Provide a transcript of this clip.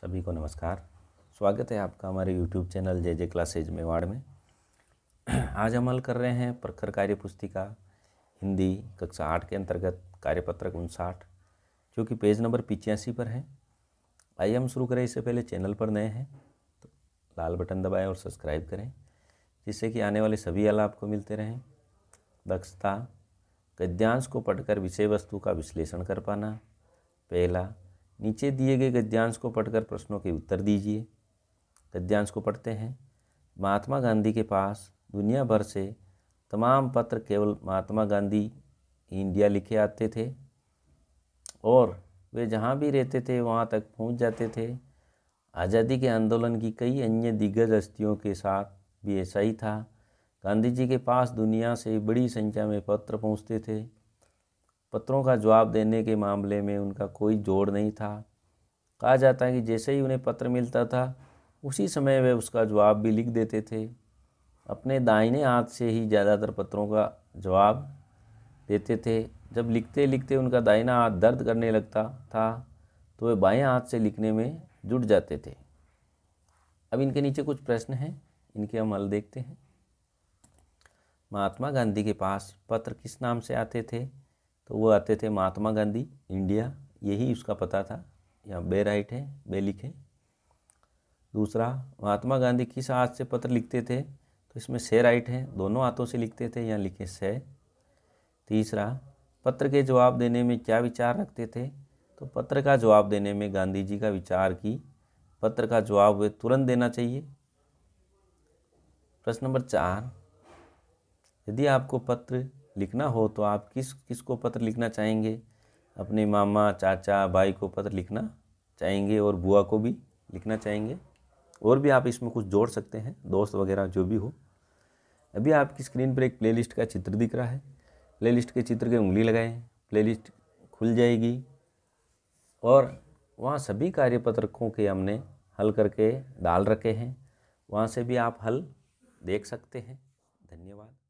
सभी को नमस्कार स्वागत है आपका हमारे YouTube channel J J classes Mewar में आज हम हल कर रहे हैं प्रखर कार्य पुस्तिका हिंदी कक्षा आठ के अंतर्गत कार्यपत्रक उनसाठ जो कि पेज नंबर पिचासी पर है आइए हम शुरू करें इससे पहले चैनल पर नए हैं तो लाल बटन दबाएं और सब्सक्राइब करें जिससे कि आने वाले सभी हल आपको मिलते रहें दक्षता गद्यांश को पढ़कर विषय वस्तु का विश्लेषण कर पाना पहला नीचे दिए गए गद्यांश को पढ़कर प्रश्नों के उत्तर दीजिए गद्यांश को पढ़ते हैं महात्मा गांधी के पास दुनिया भर से तमाम पत्र केवल महात्मा गांधी इंडिया लिखे आते थे और वे जहाँ भी रहते थे वहाँ तक पहुँच जाते थे आज़ादी के आंदोलन की कई अन्य दिग्गज हस्तियों के साथ भी ऐसा ही था गांधी जी के पास दुनिया से बड़ी संख्या में पत्र पहुँचते थे पत्रों का जवाब देने के मामले में उनका कोई जोड़ नहीं था कहा जाता है कि जैसे ही उन्हें पत्र मिलता था उसी समय वे उसका जवाब भी लिख देते थे अपने दाहिने हाथ से ही ज़्यादातर पत्रों का जवाब देते थे जब लिखते लिखते उनका दाहिना हाथ दर्द करने लगता था तो वे बाएं हाथ से लिखने में जुट जाते थे अब इनके नीचे कुछ प्रश्न हैं इनके हम हल देखते हैं महात्मा गांधी के पास पत्र किस नाम से आते थे तो वो आते थे महात्मा गांधी इंडिया यही उसका पता था यहाँ बे राइट है बे लिखे दूसरा महात्मा गांधी किस हाथ से पत्र लिखते थे तो इसमें से राइट है दोनों हाथों से लिखते थे यहाँ लिखे से तीसरा पत्र के जवाब देने में क्या विचार रखते थे तो पत्र का जवाब देने में गांधी जी का विचार की पत्र का जवाब वे तुरंत देना चाहिए प्रश्न नंबर चार यदि आपको पत्र लिखना हो तो आप किस किस को पत्र लिखना चाहेंगे अपने मामा चाचा भाई को पत्र लिखना चाहेंगे और बुआ को भी लिखना चाहेंगे और भी आप इसमें कुछ जोड़ सकते हैं दोस्त वगैरह जो भी हो अभी आपकी स्क्रीन पर एक प्लेलिस्ट का चित्र दिख रहा है प्लेलिस्ट के चित्र के उंगली लगाएं प्लेलिस्ट खुल जाएगी और वहाँ सभी कार्य पत्रकों के हमने हल करके डाल रखे हैं वहाँ से भी आप हल देख सकते हैं धन्यवाद